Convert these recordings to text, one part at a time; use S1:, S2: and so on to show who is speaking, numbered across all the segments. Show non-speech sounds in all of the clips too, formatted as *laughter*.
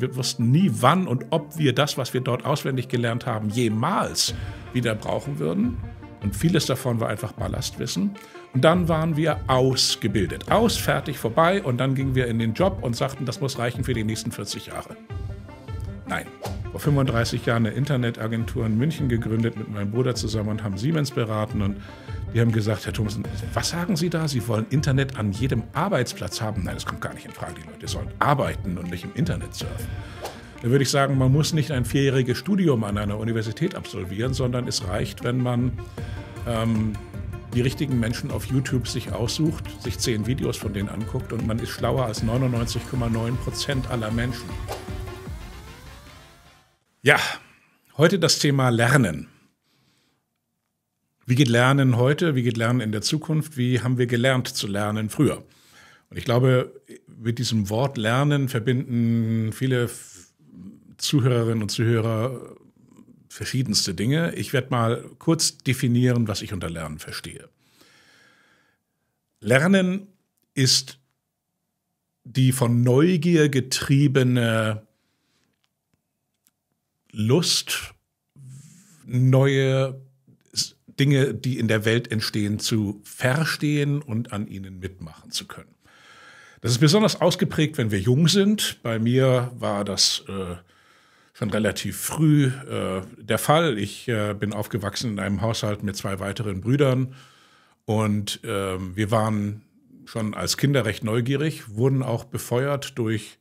S1: wir wussten nie, wann und ob wir das, was wir dort auswendig gelernt haben, jemals wieder brauchen würden. Und vieles davon war einfach Ballastwissen. Und dann waren wir ausgebildet. Aus, fertig, vorbei. Und dann gingen wir in den Job und sagten, das muss reichen für die nächsten 40 Jahre. Nein. Vor 35 Jahren eine Internetagentur in München gegründet mit meinem Bruder zusammen und haben Siemens beraten. Und die haben gesagt, Herr Thomas, was sagen Sie da? Sie wollen Internet an jedem Arbeitsplatz haben? Nein, das kommt gar nicht in Frage. Die Leute sollen arbeiten und nicht im Internet surfen. Da würde ich sagen, man muss nicht ein vierjähriges Studium an einer Universität absolvieren, sondern es reicht, wenn man ähm, die richtigen Menschen auf YouTube sich aussucht, sich zehn Videos von denen anguckt und man ist schlauer als 99,9 Prozent aller Menschen. Ja, heute das Thema Lernen. Wie geht Lernen heute? Wie geht Lernen in der Zukunft? Wie haben wir gelernt zu lernen früher? Und ich glaube, mit diesem Wort Lernen verbinden viele Zuhörerinnen und Zuhörer verschiedenste Dinge. Ich werde mal kurz definieren, was ich unter Lernen verstehe. Lernen ist die von Neugier getriebene Lust, neue Dinge, die in der Welt entstehen, zu verstehen und an ihnen mitmachen zu können. Das ist besonders ausgeprägt, wenn wir jung sind. Bei mir war das äh, schon relativ früh äh, der Fall. Ich äh, bin aufgewachsen in einem Haushalt mit zwei weiteren Brüdern und ähm, wir waren schon als Kinder recht neugierig, wurden auch befeuert durch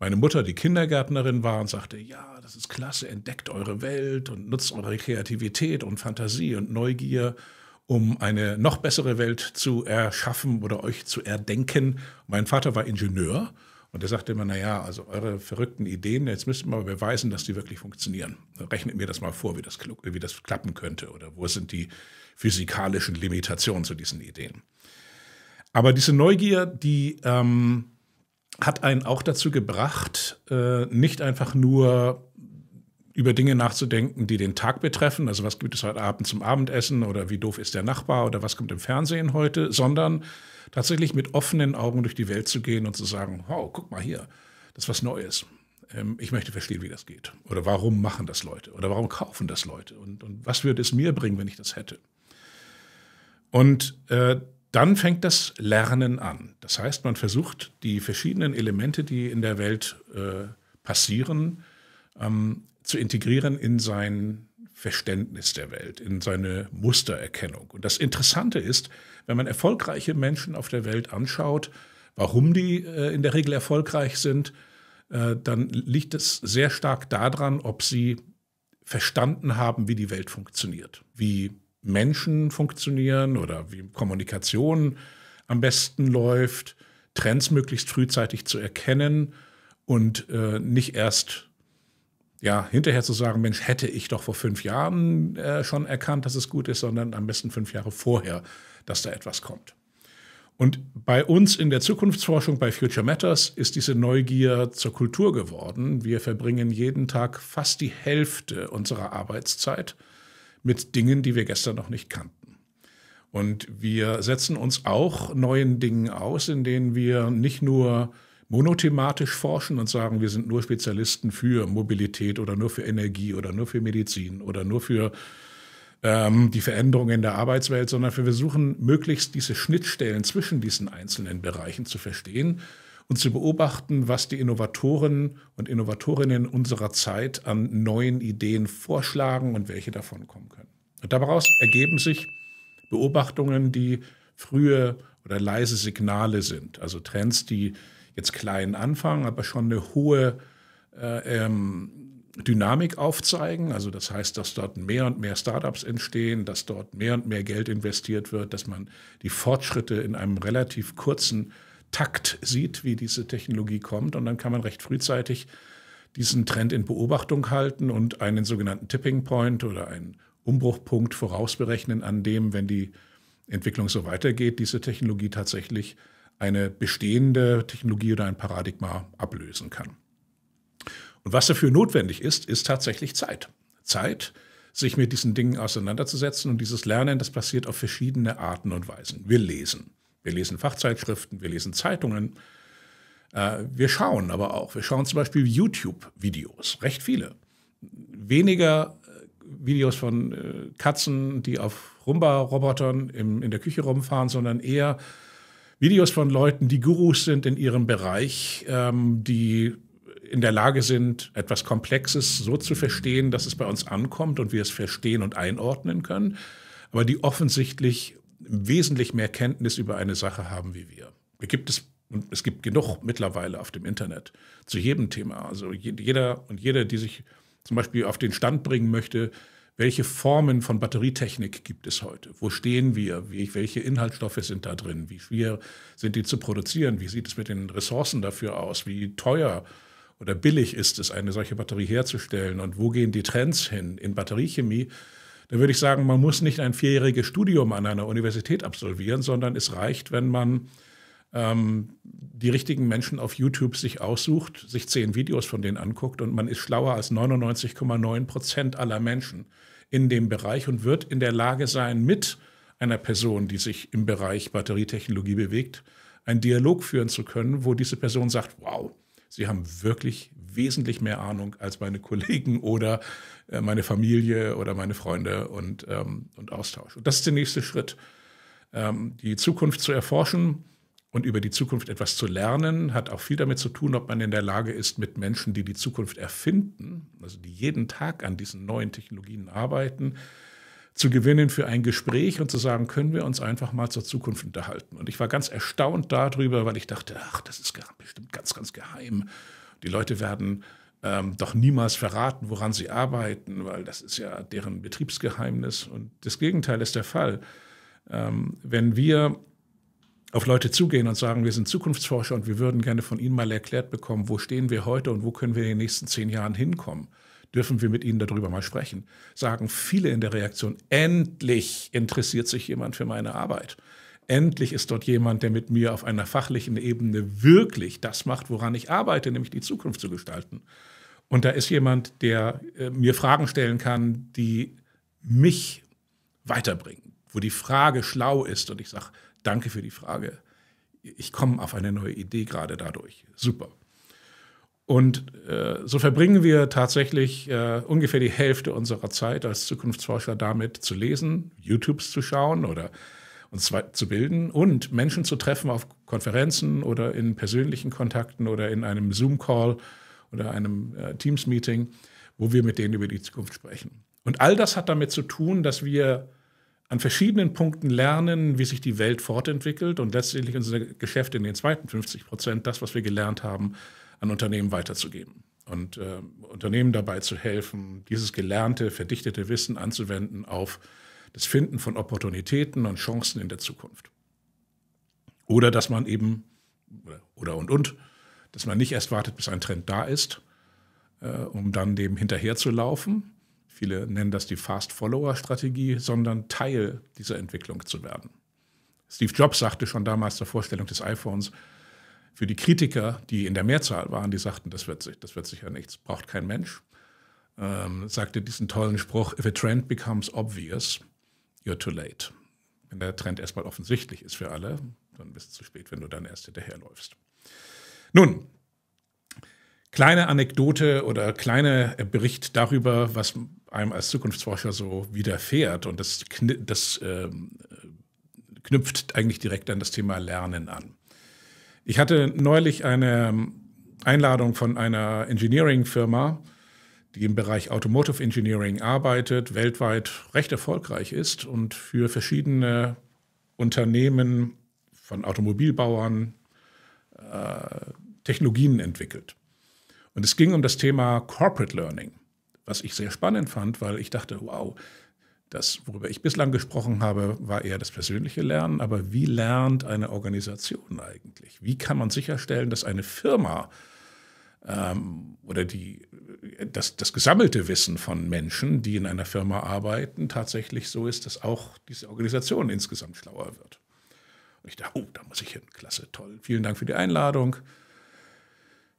S1: meine Mutter, die Kindergärtnerin war, und sagte, ja, das ist klasse, entdeckt eure Welt und nutzt eure Kreativität und Fantasie und Neugier, um eine noch bessere Welt zu erschaffen oder euch zu erdenken. Mein Vater war Ingenieur und er sagte immer, naja, also eure verrückten Ideen, jetzt müsst ihr mal beweisen, dass die wirklich funktionieren. Rechnet mir das mal vor, wie das, wie das klappen könnte oder wo sind die physikalischen Limitationen zu diesen Ideen. Aber diese Neugier, die... Ähm, hat einen auch dazu gebracht, äh, nicht einfach nur über Dinge nachzudenken, die den Tag betreffen, also was gibt es heute Abend zum Abendessen oder wie doof ist der Nachbar oder was kommt im Fernsehen heute, sondern tatsächlich mit offenen Augen durch die Welt zu gehen und zu sagen, wow, guck mal hier, das ist was Neues. Ähm, ich möchte verstehen, wie das geht. Oder warum machen das Leute? Oder warum kaufen das Leute? Und, und was würde es mir bringen, wenn ich das hätte? Und äh, dann fängt das Lernen an. Das heißt, man versucht die verschiedenen Elemente, die in der Welt äh, passieren, ähm, zu integrieren in sein Verständnis der Welt, in seine Mustererkennung. Und das Interessante ist, wenn man erfolgreiche Menschen auf der Welt anschaut, warum die äh, in der Regel erfolgreich sind, äh, dann liegt es sehr stark daran, ob sie verstanden haben, wie die Welt funktioniert, wie Menschen funktionieren oder wie Kommunikation am besten läuft, Trends möglichst frühzeitig zu erkennen und äh, nicht erst ja, hinterher zu sagen, Mensch, hätte ich doch vor fünf Jahren äh, schon erkannt, dass es gut ist, sondern am besten fünf Jahre vorher, dass da etwas kommt. Und bei uns in der Zukunftsforschung bei Future Matters ist diese Neugier zur Kultur geworden. Wir verbringen jeden Tag fast die Hälfte unserer Arbeitszeit mit Dingen, die wir gestern noch nicht kannten. Und wir setzen uns auch neuen Dingen aus, in denen wir nicht nur monothematisch forschen und sagen, wir sind nur Spezialisten für Mobilität oder nur für Energie oder nur für Medizin oder nur für ähm, die Veränderungen in der Arbeitswelt, sondern wir versuchen möglichst diese Schnittstellen zwischen diesen einzelnen Bereichen zu verstehen und zu beobachten, was die Innovatoren und Innovatorinnen unserer Zeit an neuen Ideen vorschlagen und welche davon kommen können. Und daraus ergeben sich Beobachtungen, die frühe oder leise Signale sind, also Trends, die jetzt klein anfangen, aber schon eine hohe äh, ähm, Dynamik aufzeigen. Also das heißt, dass dort mehr und mehr Startups entstehen, dass dort mehr und mehr Geld investiert wird, dass man die Fortschritte in einem relativ kurzen Takt sieht, wie diese Technologie kommt. Und dann kann man recht frühzeitig diesen Trend in Beobachtung halten und einen sogenannten Tipping Point oder einen Umbruchpunkt vorausberechnen, an dem, wenn die Entwicklung so weitergeht, diese Technologie tatsächlich eine bestehende Technologie oder ein Paradigma ablösen kann. Und was dafür notwendig ist, ist tatsächlich Zeit. Zeit, sich mit diesen Dingen auseinanderzusetzen und dieses Lernen, das passiert auf verschiedene Arten und Weisen. Wir lesen. Wir lesen Fachzeitschriften, wir lesen Zeitungen. Äh, wir schauen aber auch, wir schauen zum Beispiel YouTube-Videos, recht viele. Weniger äh, Videos von äh, Katzen, die auf Rumba-Robotern in der Küche rumfahren, sondern eher Videos von Leuten, die Gurus sind in ihrem Bereich, ähm, die in der Lage sind, etwas Komplexes so zu verstehen, dass es bei uns ankommt und wir es verstehen und einordnen können, aber die offensichtlich wesentlich mehr Kenntnis über eine Sache haben wie wir. Gibt es und es gibt genug mittlerweile auf dem Internet zu jedem Thema. Also jeder und jeder, die sich zum Beispiel auf den Stand bringen möchte, welche Formen von Batterietechnik gibt es heute? Wo stehen wir? welche Inhaltsstoffe sind da drin? Wie schwer sind die zu produzieren? Wie sieht es mit den Ressourcen dafür aus? Wie teuer oder billig ist es, eine solche Batterie herzustellen? Und wo gehen die Trends hin in Batteriechemie? Da würde ich sagen, man muss nicht ein vierjähriges Studium an einer Universität absolvieren, sondern es reicht, wenn man ähm, die richtigen Menschen auf YouTube sich aussucht, sich zehn Videos von denen anguckt und man ist schlauer als 99,9 Prozent aller Menschen in dem Bereich und wird in der Lage sein, mit einer Person, die sich im Bereich Batterietechnologie bewegt, einen Dialog führen zu können, wo diese Person sagt, wow, Sie haben wirklich wesentlich mehr Ahnung als meine Kollegen oder äh, meine Familie oder meine Freunde und, ähm, und Austausch. Und das ist der nächste Schritt. Ähm, die Zukunft zu erforschen und über die Zukunft etwas zu lernen, hat auch viel damit zu tun, ob man in der Lage ist, mit Menschen, die die Zukunft erfinden, also die jeden Tag an diesen neuen Technologien arbeiten, zu gewinnen für ein Gespräch und zu sagen, können wir uns einfach mal zur Zukunft unterhalten. Und ich war ganz erstaunt darüber, weil ich dachte, ach, das ist bestimmt ganz, ganz geheim. Die Leute werden ähm, doch niemals verraten, woran sie arbeiten, weil das ist ja deren Betriebsgeheimnis. Und das Gegenteil ist der Fall. Ähm, wenn wir auf Leute zugehen und sagen, wir sind Zukunftsforscher und wir würden gerne von Ihnen mal erklärt bekommen, wo stehen wir heute und wo können wir in den nächsten zehn Jahren hinkommen, dürfen wir mit Ihnen darüber mal sprechen, sagen viele in der Reaktion, endlich interessiert sich jemand für meine Arbeit. Endlich ist dort jemand, der mit mir auf einer fachlichen Ebene wirklich das macht, woran ich arbeite, nämlich die Zukunft zu gestalten. Und da ist jemand, der äh, mir Fragen stellen kann, die mich weiterbringen, wo die Frage schlau ist und ich sage, danke für die Frage. Ich komme auf eine neue Idee gerade dadurch. Super. Und äh, so verbringen wir tatsächlich äh, ungefähr die Hälfte unserer Zeit als Zukunftsforscher damit zu lesen, YouTubes zu schauen oder uns zu bilden und Menschen zu treffen auf Konferenzen oder in persönlichen Kontakten oder in einem Zoom-Call oder einem äh, Teams-Meeting, wo wir mit denen über die Zukunft sprechen. Und all das hat damit zu tun, dass wir an verschiedenen Punkten lernen, wie sich die Welt fortentwickelt und letztendlich unser Geschäft in den zweiten 50 Prozent, das, was wir gelernt haben, an Unternehmen weiterzugeben und äh, Unternehmen dabei zu helfen, dieses gelernte, verdichtete Wissen anzuwenden auf das Finden von Opportunitäten und Chancen in der Zukunft. Oder dass man eben, oder und und, dass man nicht erst wartet, bis ein Trend da ist, äh, um dann dem hinterherzulaufen. Viele nennen das die Fast-Follower-Strategie, sondern Teil dieser Entwicklung zu werden. Steve Jobs sagte schon damals zur Vorstellung des iPhones, für die Kritiker, die in der Mehrzahl waren, die sagten, das wird, sich, das wird sicher nichts, braucht kein Mensch, ähm, sagte diesen tollen Spruch, if a trend becomes obvious, you're too late. Wenn der Trend erstmal offensichtlich ist für alle, dann bist du zu spät, wenn du dann erst hinterherläufst. Nun, kleine Anekdote oder kleiner äh, Bericht darüber, was einem als Zukunftsforscher so widerfährt. Und das, das ähm, äh, knüpft eigentlich direkt an das Thema Lernen an. Ich hatte neulich eine ähm, Einladung von einer Engineering-Firma, die im Bereich Automotive Engineering arbeitet, weltweit recht erfolgreich ist und für verschiedene Unternehmen von Automobilbauern äh, Technologien entwickelt. Und es ging um das Thema Corporate Learning, was ich sehr spannend fand, weil ich dachte, wow, das, worüber ich bislang gesprochen habe, war eher das persönliche Lernen. Aber wie lernt eine Organisation eigentlich? Wie kann man sicherstellen, dass eine Firma ähm, oder die, das, das gesammelte Wissen von Menschen, die in einer Firma arbeiten, tatsächlich so ist, dass auch diese Organisation insgesamt schlauer wird? Und ich dachte, oh, da muss ich hin. Klasse, toll. Vielen Dank für die Einladung.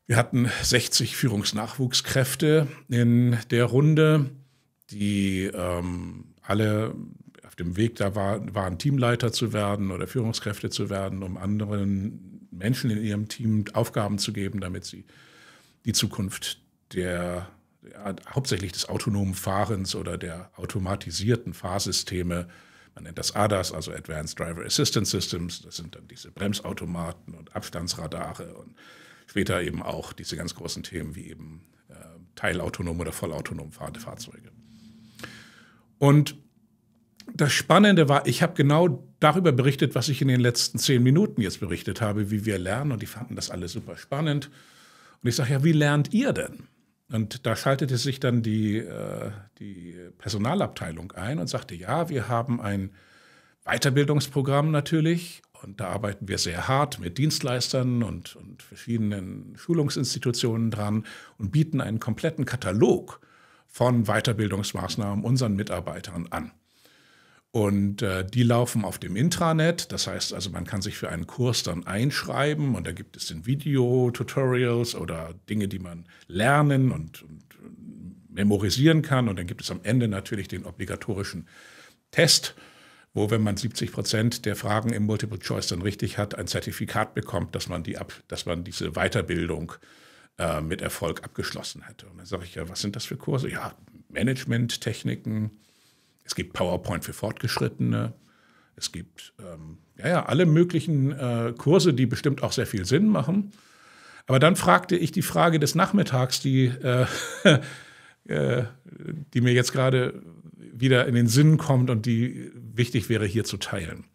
S1: Wir hatten 60 Führungsnachwuchskräfte in der Runde die ähm, alle auf dem Weg da war, waren, Teamleiter zu werden oder Führungskräfte zu werden, um anderen Menschen in ihrem Team Aufgaben zu geben, damit sie die Zukunft der ja, hauptsächlich des autonomen Fahrens oder der automatisierten Fahrsysteme, man nennt das ADAS, also Advanced Driver Assistance Systems, das sind dann diese Bremsautomaten und Abstandsradare und später eben auch diese ganz großen Themen wie eben äh, teilautonom oder vollautonom fahrende Fahrzeuge. Und das Spannende war, ich habe genau darüber berichtet, was ich in den letzten zehn Minuten jetzt berichtet habe, wie wir lernen. Und die fanden das alle super spannend. Und ich sage, ja, wie lernt ihr denn? Und da schaltete sich dann die, äh, die Personalabteilung ein und sagte, ja, wir haben ein Weiterbildungsprogramm natürlich. Und da arbeiten wir sehr hart mit Dienstleistern und, und verschiedenen Schulungsinstitutionen dran und bieten einen kompletten Katalog von Weiterbildungsmaßnahmen unseren Mitarbeitern an. Und äh, die laufen auf dem Intranet. Das heißt also, man kann sich für einen Kurs dann einschreiben und da gibt es dann Video-Tutorials oder Dinge, die man lernen und, und, äh, memorisieren kann. Und dann gibt es am Ende natürlich den obligatorischen Test, wo, wenn man 70 Prozent der Fragen im Multiple Choice dann richtig hat, ein Zertifikat bekommt, dass man, die ab, dass man diese Weiterbildung äh, äh, mit Erfolg abgeschlossen hätte. Und dann sage ich ja, was sind das für Kurse? Ja, Management-Techniken, es gibt PowerPoint für Fortgeschrittene, es gibt ähm, ja, ja, alle möglichen äh, Kurse, die bestimmt auch sehr viel Sinn machen. Aber dann fragte ich die Frage des Nachmittags, die, äh, *laughs* äh die mir jetzt gerade wieder in den Sinn kommt und die wichtig wäre hier zu teilen.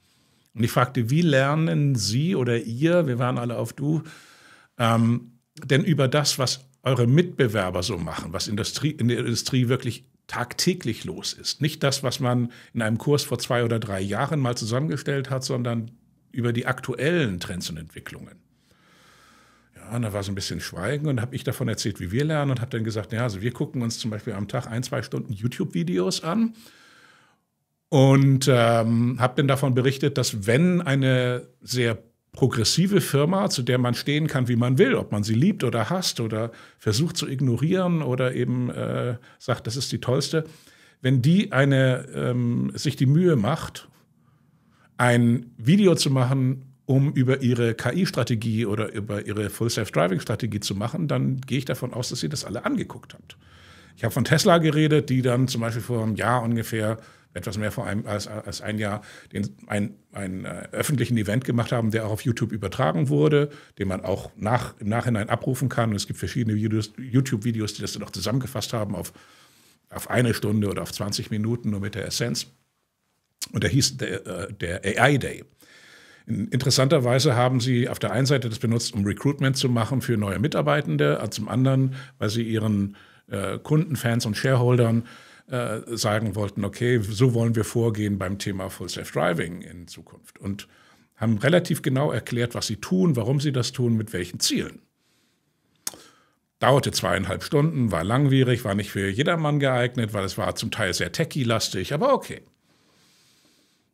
S1: Und ich fragte, wie lernen Sie oder ihr, wir waren alle auf Du, ähm, denn über das, was eure Mitbewerber so machen, was Industrie, in der Industrie wirklich tagtäglich los ist. Nicht das, was man in einem Kurs vor zwei oder drei Jahren mal zusammengestellt hat, sondern über die aktuellen Trends und Entwicklungen. Ja, und da war so ein bisschen Schweigen und habe ich davon erzählt, wie wir lernen und habe dann gesagt, ja, also wir gucken uns zum Beispiel am Tag ein, zwei Stunden YouTube-Videos an und ähm, habe dann davon berichtet, dass wenn eine sehr progressive Firma, zu der man stehen kann, wie man will, ob man sie liebt oder hasst oder versucht zu ignorieren oder eben äh, sagt, das ist die tollste, wenn die eine ähm, sich die Mühe macht, ein Video zu machen, um über ihre KI-Strategie oder über ihre Full Self-Driving-Strategie zu machen, dann gehe ich davon aus, dass sie das alle angeguckt hat. Ich habe von Tesla geredet, die dann zum Beispiel vor einem Jahr ungefähr etwas mehr vor einem, als, als ein Jahr den, ein, einen äh, öffentlichen Event gemacht haben, der auch auf YouTube übertragen wurde, den man auch nach, im Nachhinein abrufen kann. Und es gibt verschiedene YouTube-Videos, die das dann auch zusammengefasst haben auf, auf eine Stunde oder auf 20 Minuten nur mit der Essenz. Und der hieß der, äh, der AI Day. Interessanterweise haben sie auf der einen Seite das benutzt, um Recruitment zu machen für neue Mitarbeitende, zum anderen, weil sie ihren äh, Kunden, Fans und Shareholdern äh, sagen wollten, okay, so wollen wir vorgehen beim Thema Full Self-Driving in Zukunft. Und haben relativ genau erklärt, was sie tun, warum sie das tun, mit welchen Zielen. Dauerte zweieinhalb Stunden, war langwierig, war nicht für jedermann geeignet, weil es war zum Teil sehr techie-lastig, aber okay.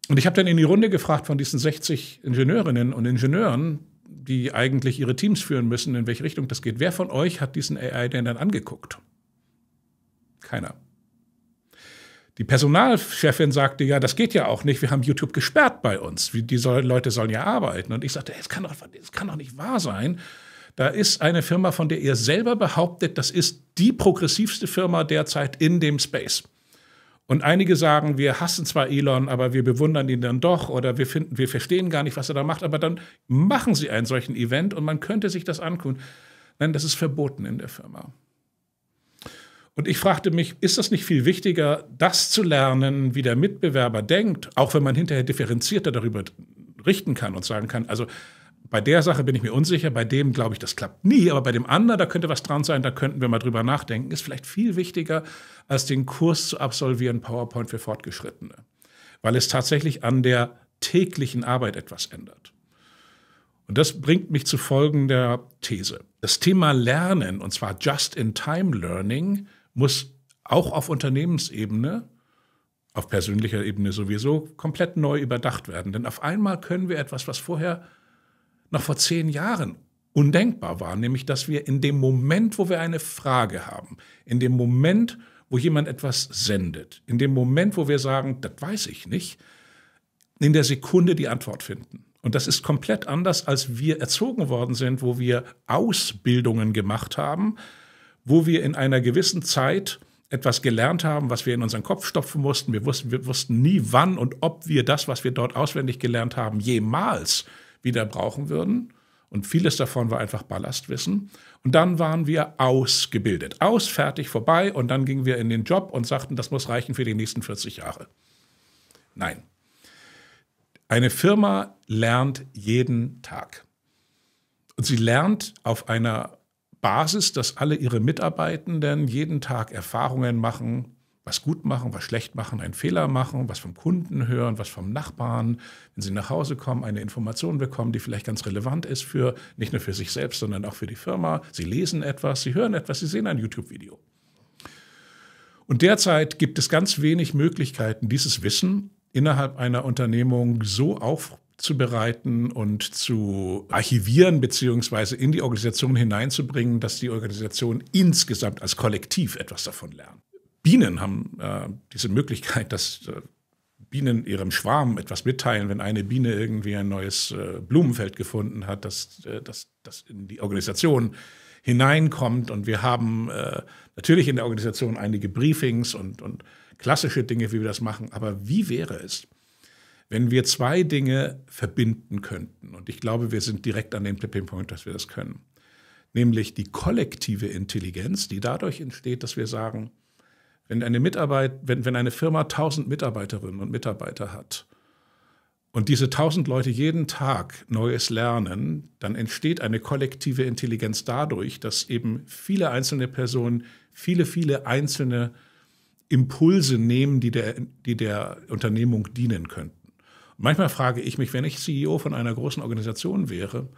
S1: Und ich habe dann in die Runde gefragt von diesen 60 Ingenieurinnen und Ingenieuren, die eigentlich ihre Teams führen müssen, in welche Richtung das geht. Wer von euch hat diesen AI denn dann angeguckt? Keiner. Die Personalchefin sagte ja, das geht ja auch nicht, wir haben YouTube gesperrt bei uns. Die soll, Leute sollen ja arbeiten. Und ich sagte, es kann, das kann doch nicht wahr sein. Da ist eine Firma, von der ihr selber behauptet, das ist die progressivste Firma derzeit in dem Space. Und einige sagen, wir hassen zwar Elon, aber wir bewundern ihn dann doch oder wir, finden, wir verstehen gar nicht, was er da macht, aber dann machen sie einen solchen Event und man könnte sich das angucken. Nein, das ist verboten in der Firma. Und ich fragte mich, ist das nicht viel wichtiger, das zu lernen, wie der Mitbewerber denkt, auch wenn man hinterher differenzierter darüber richten kann und sagen kann, also bei der Sache bin ich mir unsicher, bei dem glaube ich, das klappt nie, aber bei dem anderen, da könnte was dran sein, da könnten wir mal drüber nachdenken, ist vielleicht viel wichtiger, als den Kurs zu absolvieren, PowerPoint für Fortgeschrittene, weil es tatsächlich an der täglichen Arbeit etwas ändert. Und das bringt mich zu folgender These. Das Thema Lernen, und zwar Just-in-Time-Learning, muss auch auf Unternehmensebene, auf persönlicher Ebene sowieso, komplett neu überdacht werden. Denn auf einmal können wir etwas, was vorher noch vor zehn Jahren undenkbar war, nämlich dass wir in dem Moment, wo wir eine Frage haben, in dem Moment, wo jemand etwas sendet, in dem Moment, wo wir sagen, das weiß ich nicht, in der Sekunde die Antwort finden. Und das ist komplett anders, als wir erzogen worden sind, wo wir Ausbildungen gemacht haben, wo wir in einer gewissen Zeit etwas gelernt haben, was wir in unseren Kopf stopfen mussten. Wir wussten, wir wussten nie, wann und ob wir das, was wir dort auswendig gelernt haben, jemals wieder brauchen würden. Und vieles davon war einfach Ballastwissen. Und dann waren wir ausgebildet, aus, fertig, vorbei. Und dann gingen wir in den Job und sagten, das muss reichen für die nächsten 40 Jahre. Nein. Eine Firma lernt jeden Tag. Und sie lernt auf einer Basis, dass alle ihre Mitarbeitenden jeden Tag Erfahrungen machen, was gut machen, was schlecht machen, einen Fehler machen, was vom Kunden hören, was vom Nachbarn, wenn sie nach Hause kommen, eine Information bekommen, die vielleicht ganz relevant ist für nicht nur für sich selbst, sondern auch für die Firma. Sie lesen etwas, sie hören etwas, sie sehen ein YouTube-Video. Und derzeit gibt es ganz wenig Möglichkeiten, dieses Wissen innerhalb einer Unternehmung so auf zu bereiten und zu archivieren beziehungsweise in die Organisation hineinzubringen, dass die Organisation insgesamt als Kollektiv etwas davon lernt. Bienen haben äh, diese Möglichkeit, dass äh, Bienen ihrem Schwarm etwas mitteilen, wenn eine Biene irgendwie ein neues äh, Blumenfeld gefunden hat, dass äh, das in die Organisation hineinkommt. Und wir haben äh, natürlich in der Organisation einige Briefings und, und klassische Dinge, wie wir das machen. Aber wie wäre es, wenn wir zwei Dinge verbinden könnten, und ich glaube, wir sind direkt an dem Tipping Point, dass wir das können, nämlich die kollektive Intelligenz, die dadurch entsteht, dass wir sagen, wenn eine, Mitarbeit, wenn, wenn eine Firma 1000 Mitarbeiterinnen und Mitarbeiter hat und diese 1000 Leute jeden Tag Neues lernen, dann entsteht eine kollektive Intelligenz dadurch, dass eben viele einzelne Personen viele, viele einzelne Impulse nehmen, die der, die der Unternehmung dienen könnten. Manchmal frage ich mich, wenn ich CEO von einer großen Organisation wäre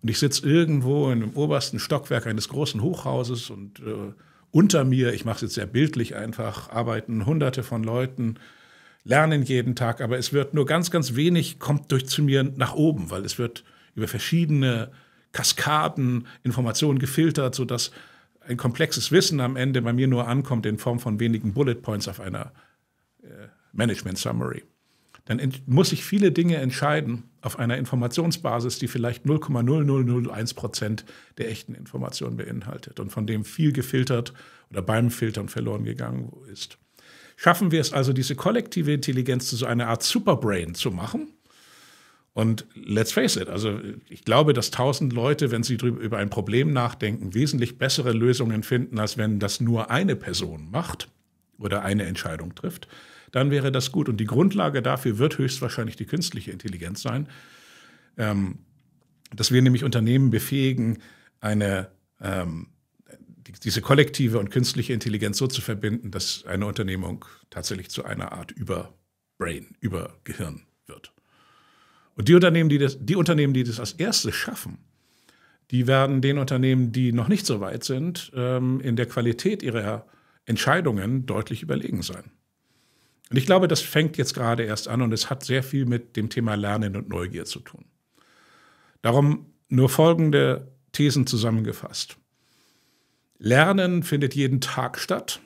S1: und ich sitze irgendwo in dem obersten Stockwerk eines großen Hochhauses und äh, unter mir, ich mache es jetzt sehr bildlich einfach, arbeiten Hunderte von Leuten, lernen jeden Tag, aber es wird nur ganz, ganz wenig kommt durch zu mir nach oben, weil es wird über verschiedene Kaskaden Informationen gefiltert, sodass ein komplexes Wissen am Ende bei mir nur ankommt in Form von wenigen Bullet Points auf einer äh, Management Summary dann muss ich viele Dinge entscheiden auf einer Informationsbasis, die vielleicht 0,0001 Prozent der echten Information beinhaltet und von dem viel gefiltert oder beim Filtern verloren gegangen ist. Schaffen wir es also, diese kollektive Intelligenz zu so einer Art Superbrain zu machen? Und let's face it, also ich glaube, dass tausend Leute, wenn sie über ein Problem nachdenken, wesentlich bessere Lösungen finden, als wenn das nur eine Person macht oder eine Entscheidung trifft dann wäre das gut. Und die Grundlage dafür wird höchstwahrscheinlich die künstliche Intelligenz sein, ähm, dass wir nämlich Unternehmen befähigen, eine, ähm, die, diese kollektive und künstliche Intelligenz so zu verbinden, dass eine Unternehmung tatsächlich zu einer Art Überbrain, Übergehirn wird. Und die Unternehmen, die das, die Unternehmen, die das als erstes schaffen, die werden den Unternehmen, die noch nicht so weit sind, ähm, in der Qualität ihrer Entscheidungen deutlich überlegen sein. Und ich glaube, das fängt jetzt gerade erst an und es hat sehr viel mit dem Thema Lernen und Neugier zu tun. Darum nur folgende Thesen zusammengefasst. Lernen findet jeden Tag statt.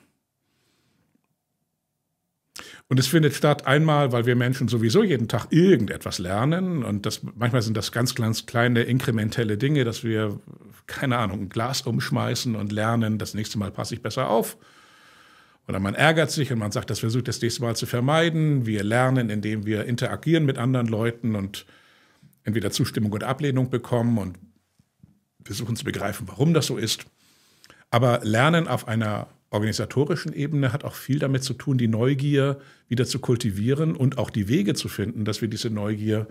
S1: Und es findet statt einmal, weil wir Menschen sowieso jeden Tag irgendetwas lernen. Und das, manchmal sind das ganz, ganz kleine inkrementelle Dinge, dass wir, keine Ahnung, ein Glas umschmeißen und lernen, das nächste Mal passe ich besser auf. Oder man ärgert sich und man sagt, das versucht das nächste Mal zu vermeiden. Wir lernen, indem wir interagieren mit anderen Leuten und entweder Zustimmung oder Ablehnung bekommen und versuchen zu begreifen, warum das so ist. Aber Lernen auf einer organisatorischen Ebene hat auch viel damit zu tun, die Neugier wieder zu kultivieren und auch die Wege zu finden, dass wir diese Neugier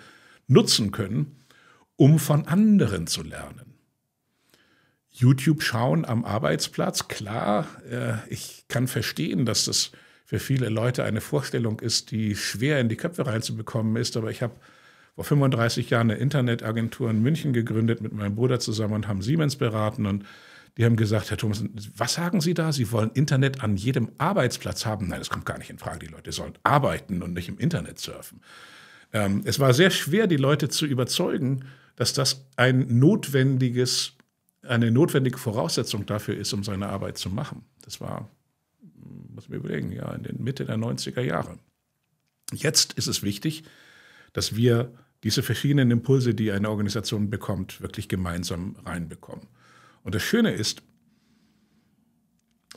S1: nutzen können, um von anderen zu lernen. YouTube schauen am Arbeitsplatz, klar, äh, ich kann verstehen, dass das für viele Leute eine Vorstellung ist, die schwer in die Köpfe reinzubekommen ist, aber ich habe vor 35 Jahren eine Internetagentur in München gegründet mit meinem Bruder zusammen und haben Siemens beraten und die haben gesagt, Herr Thomas, was sagen Sie da? Sie wollen Internet an jedem Arbeitsplatz haben? Nein, das kommt gar nicht in Frage. Die Leute sollen arbeiten und nicht im Internet surfen. Ähm, es war sehr schwer, die Leute zu überzeugen, dass das ein notwendiges eine notwendige Voraussetzung dafür ist, um seine Arbeit zu machen. Das war, muss man überlegen, ja, in den Mitte der 90er Jahre. Jetzt ist es wichtig, dass wir diese verschiedenen Impulse, die eine Organisation bekommt, wirklich gemeinsam reinbekommen. Und das Schöne ist,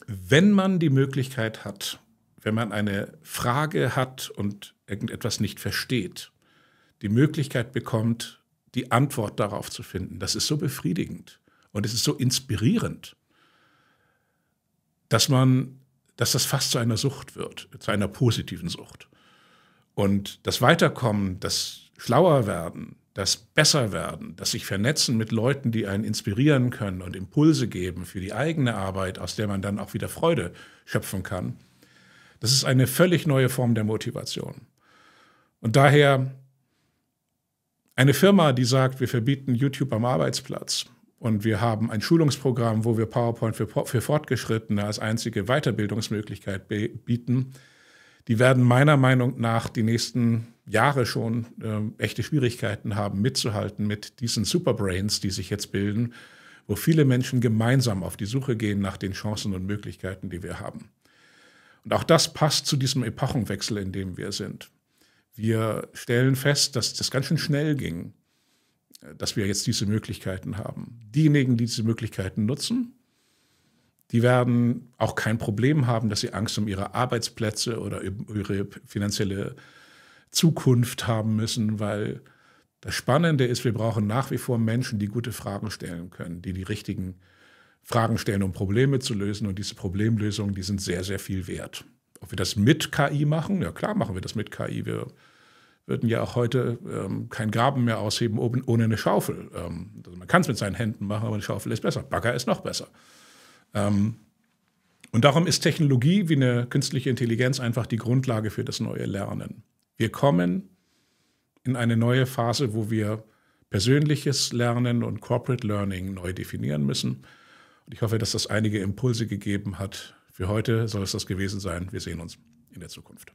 S1: wenn man die Möglichkeit hat, wenn man eine Frage hat und irgendetwas nicht versteht, die Möglichkeit bekommt, die Antwort darauf zu finden. Das ist so befriedigend. Und es ist so inspirierend, dass man, dass das fast zu einer Sucht wird, zu einer positiven Sucht. Und das Weiterkommen, das Schlauer werden, das Besser werden, das sich vernetzen mit Leuten, die einen inspirieren können und Impulse geben für die eigene Arbeit, aus der man dann auch wieder Freude schöpfen kann, das ist eine völlig neue Form der Motivation. Und daher eine Firma, die sagt, wir verbieten YouTube am Arbeitsplatz, und wir haben ein Schulungsprogramm, wo wir PowerPoint für, für Fortgeschrittene als einzige Weiterbildungsmöglichkeit bieten. Die werden meiner Meinung nach die nächsten Jahre schon äh, echte Schwierigkeiten haben, mitzuhalten mit diesen Superbrains, die sich jetzt bilden, wo viele Menschen gemeinsam auf die Suche gehen nach den Chancen und Möglichkeiten, die wir haben. Und auch das passt zu diesem Epochenwechsel, in dem wir sind. Wir stellen fest, dass das ganz schön schnell ging dass wir jetzt diese Möglichkeiten haben. Diejenigen, die diese Möglichkeiten nutzen, die werden auch kein Problem haben, dass sie Angst um ihre Arbeitsplätze oder um ihre finanzielle Zukunft haben müssen, weil das Spannende ist, wir brauchen nach wie vor Menschen, die gute Fragen stellen können, die die richtigen Fragen stellen, um Probleme zu lösen. Und diese Problemlösungen, die sind sehr, sehr viel wert. Ob wir das mit KI machen? Ja, klar machen wir das mit KI. Wir würden ja auch heute ähm, kein Graben mehr ausheben oben ohne eine Schaufel. Ähm, also man kann es mit seinen Händen machen, aber eine Schaufel ist besser. Bagger ist noch besser. Ähm, und darum ist Technologie wie eine künstliche Intelligenz einfach die Grundlage für das neue Lernen. Wir kommen in eine neue Phase, wo wir persönliches Lernen und Corporate Learning neu definieren müssen. Und ich hoffe, dass das einige Impulse gegeben hat. Für heute soll es das gewesen sein. Wir sehen uns in der Zukunft.